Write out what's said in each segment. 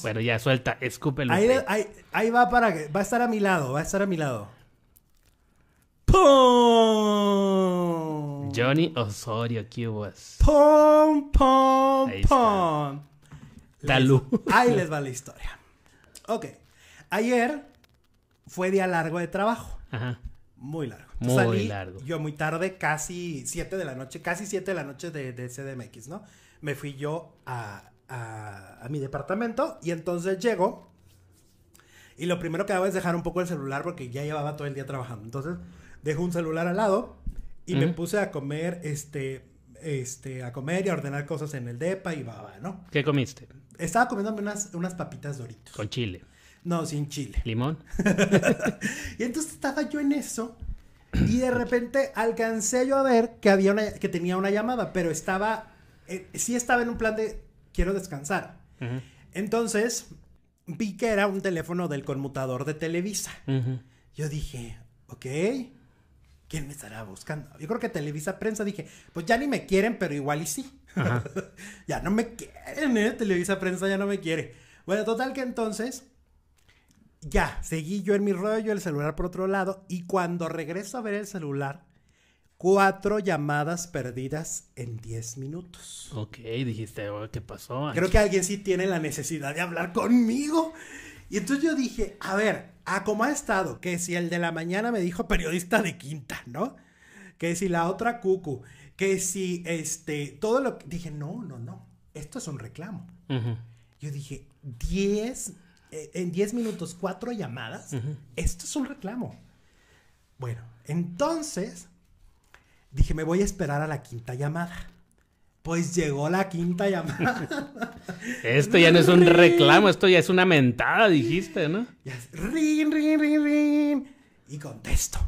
Pues. Bueno, ya suelta, escúpelo. Ahí, ahí, va para que. Va a estar a mi lado, va a estar a mi lado. ¡Pum! Johnny Osorio, Cubas hubo? ¡Pum, pum, pum! Talú. Ahí les va la historia. Ok. Ayer fue día largo de trabajo. Ajá. Muy largo. Muy largo. Yo muy tarde, casi 7 de la noche, casi 7 de la noche de CDMX, ¿no? Me fui yo a, a, mi departamento y entonces llego y lo primero que hago es dejar un poco el celular porque ya llevaba todo el día trabajando. Entonces dejo un celular al lado y me puse a comer, este, este, a comer y a ordenar cosas en el depa y va, ¿no? ¿Qué comiste? Estaba comiéndome unas, unas papitas doritos. Con chile. No, sin chile. Limón. y entonces estaba yo en eso y de repente alcancé yo a ver que había una, que tenía una llamada, pero estaba, eh, sí estaba en un plan de quiero descansar. Entonces, vi que era un teléfono del conmutador de Televisa. Yo dije, ok, ¿quién me estará buscando? Yo creo que Televisa Prensa dije, pues ya ni me quieren, pero igual y sí. ya no me quieren, ¿eh? Televisa Prensa ya no me quiere. Bueno, total que entonces, ya, seguí yo en mi rollo, el celular por otro lado, y cuando regreso a ver el celular, cuatro llamadas perdidas en diez minutos. Ok, dijiste, oh, ¿qué pasó? Creo que alguien sí tiene la necesidad de hablar conmigo. Y entonces yo dije, a ver, ¿a cómo ha estado? Que si el de la mañana me dijo periodista de quinta, ¿no? Que si la otra cucu, que si este, todo lo que... Dije, no, no, no, esto es un reclamo. Yo dije, 10, eh, en diez minutos, cuatro llamadas, esto es un reclamo. Bueno, entonces Dije, me voy a esperar a la quinta llamada. Pues llegó la quinta llamada. esto ya no es un reclamo, esto ya es una mentada, dijiste, ¿no? rin, rin, Y contesto.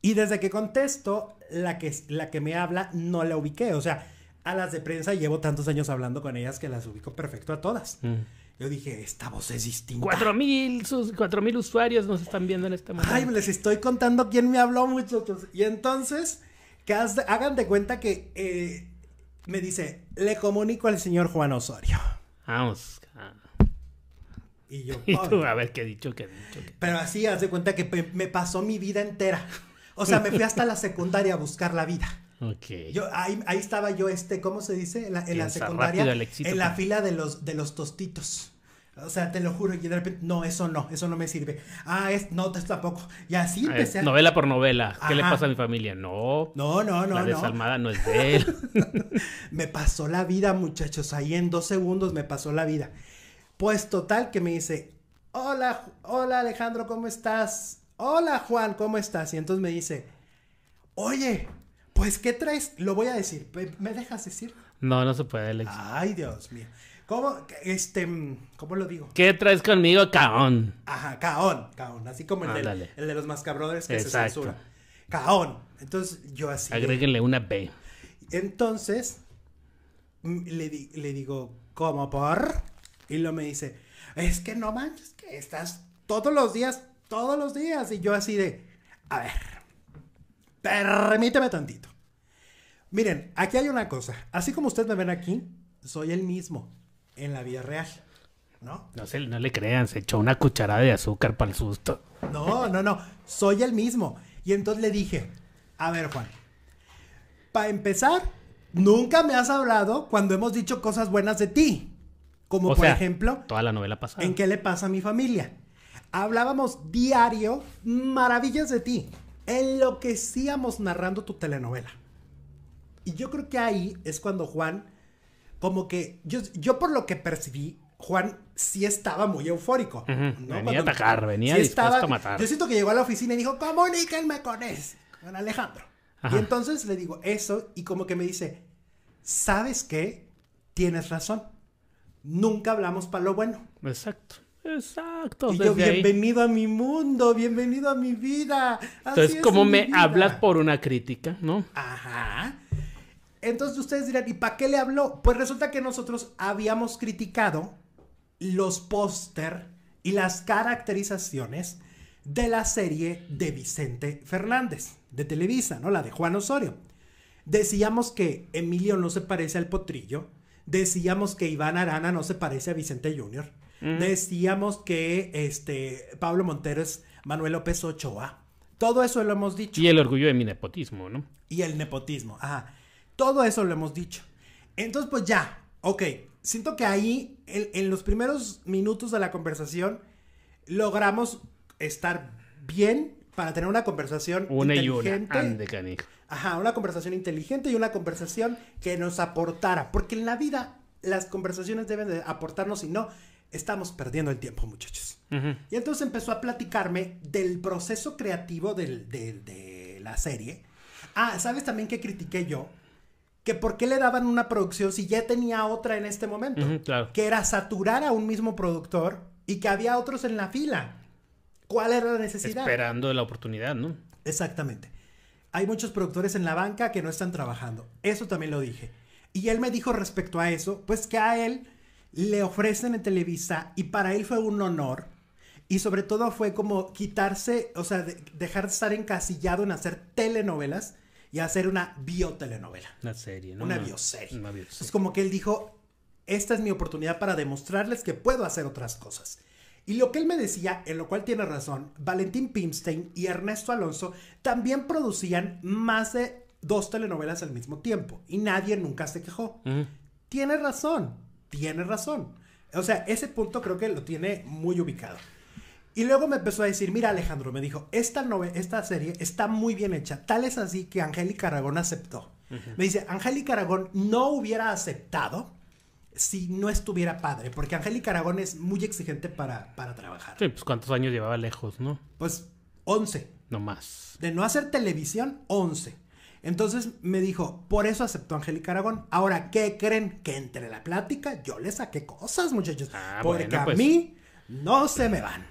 Y desde que contesto, la que, la que me habla no la ubiqué. O sea, a las de prensa llevo tantos años hablando con ellas que las ubico perfecto a todas. Mm. Yo dije, esta voz es distinta. Cuatro mil, sus, cuatro mil usuarios nos están viendo en este momento. Ay, les estoy contando quién me habló, muchachos. Y entonces hagan de cuenta que eh, me dice, le comunico al señor Juan Osorio. Vamos. Y yo, tú, a ver qué he dicho, qué dicho. Pero así, haz de cuenta que me pasó mi vida entera. O sea, me fui hasta la secundaria a buscar la vida. ahí, estaba yo, este, ¿cómo se dice? En la, secundaria, en la fila de los, de los tostitos. O sea, te lo juro, y de repente, no, eso no, eso no me sirve. Ah, es, no, tampoco. Y así ah, empecé. A... Novela por novela. ¿Qué le pasa a mi familia? No. No, no, no. La desalmada no, no es de él. me pasó la vida, muchachos. Ahí en dos segundos me pasó la vida. Pues total que me dice, hola, hola Alejandro, ¿cómo estás? Hola Juan, ¿cómo estás? Y entonces me dice, oye, pues ¿qué traes? Lo voy a decir. ¿Me dejas decir? No, no se puede, Alex. Ay, Dios mío. ¿Cómo? Este, mm, ¿cómo lo digo? ¿Qué traes conmigo, caón? Ajá, caón, caón. Así como el, de, los mascabrothers que se censura. Caón. Entonces, yo así. Agréguenle una B. Entonces, mm, le, le digo, ¿cómo por? Y lo me dice, es que no manches, que estás todos los días, todos los días. Y yo así de, a ver, permíteme tantito. Miren, aquí hay una cosa. Así como ustedes me ven aquí, soy el mismo en la vida real, ¿no? No, no le crean, se echó una cucharada de azúcar para el susto. No, no, no, soy el mismo. Y entonces le dije, a ver Juan, para empezar, nunca me has hablado cuando hemos dicho cosas buenas de ti. Como por ejemplo... Toda la novela pasada. ¿En qué le pasa a mi familia? Hablábamos diario maravillas de ti. lo Enloquecíamos narrando tu telenovela. Y yo creo que ahí es cuando Juan como que yo, yo por lo que percibí, Juan sí estaba muy eufórico. Venía a atacar, venía a matar. Yo siento que llegó a la oficina y dijo, comuníquenme con él, con Alejandro. Y entonces le digo eso y como que me dice, ¿sabes qué? Tienes razón. Nunca hablamos para lo bueno. Exacto. Exacto. Y yo, bienvenido a mi mundo, bienvenido a mi vida. Entonces, como me hablas por una crítica, ¿no? Ajá. Entonces ustedes dirán, ¿y para qué le habló? Pues resulta que nosotros habíamos criticado los póster y las caracterizaciones de la serie de Vicente Fernández, de Televisa, ¿no? La de Juan Osorio. Decíamos que Emilio no se parece al potrillo, decíamos que Iván Arana no se parece a Vicente Jr. decíamos que este, Pablo Montero es Manuel López Ochoa. Todo eso lo hemos dicho. Y el orgullo de mi nepotismo, ¿no? Y el nepotismo, ajá. Todo eso lo hemos dicho. Entonces, pues ya, ok. Siento que ahí, en, los primeros minutos de la conversación, logramos estar bien para tener una conversación una inteligente. Y una, ajá, una conversación inteligente y una conversación que nos aportara. Porque en la vida las conversaciones deben de aportarnos, y no, estamos perdiendo el tiempo, muchachos. Y entonces empezó a platicarme del proceso creativo de, de la serie. Ah, ¿sabes también qué critiqué yo? que por qué le daban una producción si ya tenía otra en este momento. Que era saturar a un mismo productor y que había otros en la fila. ¿Cuál era la necesidad? Esperando la oportunidad, ¿no? Exactamente. Hay muchos productores en la banca que no están trabajando. Eso también lo dije. Y él me dijo respecto a eso, pues que a él le ofrecen en Televisa y para él fue un honor. Y sobre todo fue como quitarse, o sea, dejar de estar encasillado en hacer telenovelas y hacer una biotelenovela. Una serie, ¿no? Una, bioserie. Es como que él dijo, esta es mi oportunidad para demostrarles que puedo hacer otras cosas. Y lo que él me decía, en lo cual tiene razón, Valentín Pimstein y Ernesto Alonso también producían más de dos telenovelas al mismo tiempo y nadie nunca se quejó. Tiene razón, tiene razón. O sea, ese punto creo que lo tiene muy ubicado. Y luego me empezó a decir, mira Alejandro, me dijo, esta, esta serie está muy bien hecha, tal es así que Angélica Aragón aceptó. Me dice, Angélica Aragón no hubiera aceptado si no estuviera padre, porque Angélica Aragón es muy exigente para, para trabajar. Sí, pues cuántos años llevaba lejos, ¿no? Pues 11. No más. De no hacer televisión, 11. Entonces me dijo, por eso aceptó Angélica Aragón. Ahora, ¿qué creen? Que entre la plática yo le saqué cosas, muchachos. Ah, porque a pues. mí no se me van.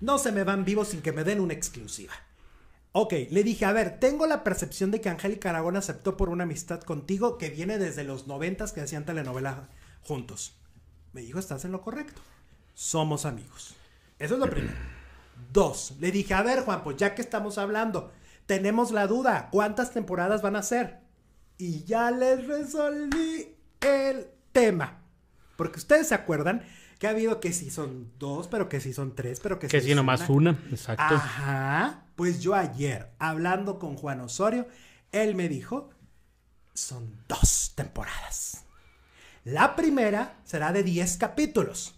No se me van vivos sin que me den una exclusiva. Ok, le dije, a ver, tengo la percepción de que Angélica Aragón aceptó por una amistad contigo que viene desde los noventas que hacían telenovela juntos. Me dijo, estás en lo correcto. Somos amigos. Eso es lo primero. Dos, le dije, a ver, Juan, pues ya que estamos hablando, tenemos la duda, ¿cuántas temporadas van a ser? Y ya les resolví el tema. Porque ustedes se acuerdan que ha habido que si son dos, pero que si son tres, pero que, si si, Que nomás una. exacto. Ajá. Pues yo ayer, hablando con Juan Osorio, él me dijo: son dos temporadas. La primera será de 10 capítulos.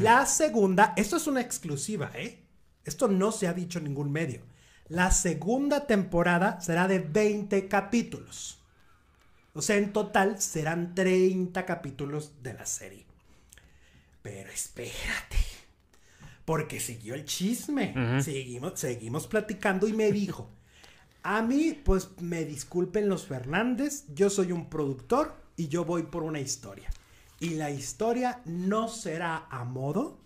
La segunda, esto es una exclusiva, ¿eh? Esto no se ha dicho en ningún medio. La segunda temporada será de 20 capítulos. O sea, en total serán 30 capítulos de la serie. Pero espérate. Porque siguió el chisme. seguimos, seguimos platicando y me dijo, a mí, pues me disculpen los Fernández, yo soy un productor y yo voy por una historia. Y la historia no será a modo.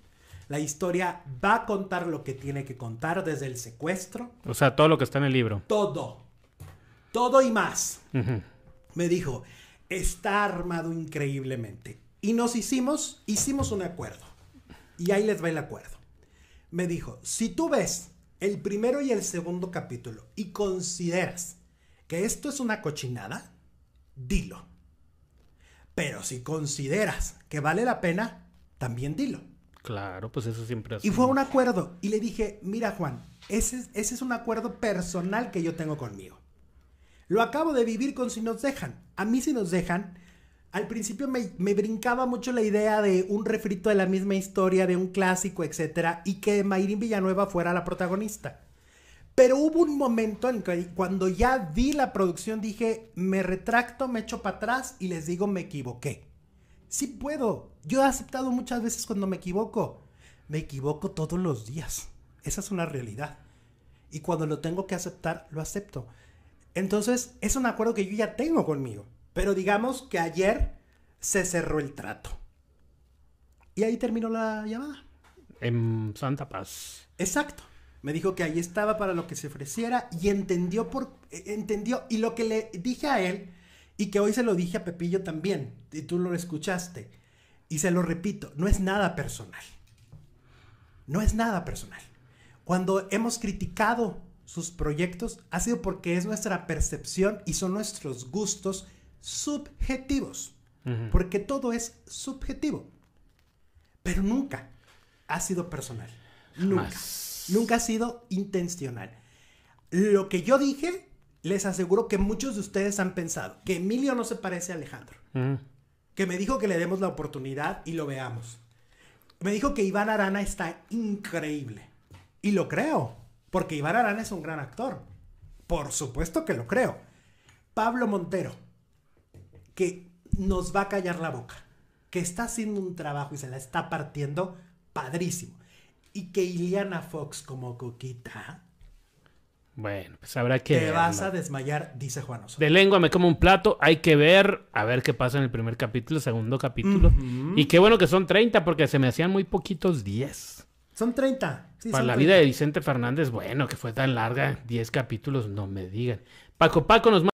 La historia va a contar lo que tiene que contar desde el secuestro. O sea, todo lo que está en el libro. Todo. Todo y más. Me dijo, está armado increíblemente. Y nos hicimos, hicimos un acuerdo. Y ahí les va el acuerdo. Me dijo, si tú ves el primero y el segundo capítulo y consideras que esto es una cochinada, dilo. Pero si consideras que vale la pena, también dilo. Claro, pues eso siempre es... Y fue un acuerdo. Y le dije, mira Juan, ese, ese es un acuerdo personal que yo tengo conmigo. Lo acabo de vivir con si nos dejan. A mí si nos dejan, al principio me, brincaba mucho la idea de un refrito de la misma historia, de un clásico, etcétera, y que Mayrin Villanueva fuera la protagonista. Pero hubo un momento en que cuando ya vi la producción dije, me retracto, me echo para atrás y les digo, me equivoqué. Sí puedo. Yo he aceptado muchas veces cuando me equivoco. Me equivoco todos los días. Esa es una realidad. Y cuando lo tengo que aceptar, lo acepto. Entonces, es un acuerdo que yo ya tengo conmigo. Pero digamos que ayer se cerró el trato. Y ahí terminó la llamada. En Santa Paz. Exacto. Me dijo que ahí estaba para lo que se ofreciera y entendió por eh, entendió y lo que le dije a él y que hoy se lo dije a Pepillo también y tú lo escuchaste y se lo repito, no es nada personal. No es nada personal. Cuando hemos criticado sus proyectos ha sido porque es nuestra percepción y son nuestros gustos subjetivos, porque todo es subjetivo, pero nunca ha sido personal, nunca, nunca ha sido intencional. Lo que yo dije, les aseguro que muchos de ustedes han pensado que Emilio no se parece a Alejandro, que me dijo que le demos la oportunidad y lo veamos. Me dijo que Iván Arana está increíble. Y lo creo, porque Iván Arana es un gran actor. Por supuesto que lo creo. Pablo Montero, que nos va a callar la boca, que está haciendo un trabajo y se la está partiendo padrísimo. Y que Iliana Fox como coquita. Bueno, pues habrá que. Te vas a desmayar, dice Juan Osorio. De lengua me como un plato, hay que ver, a ver qué pasa en el primer capítulo, segundo capítulo. Y qué bueno que son 30, porque se me hacían muy poquitos 10. Son 30. Para la vida de Vicente Fernández, bueno, que fue tan larga, 10 capítulos, no me digan. Paco Paco nos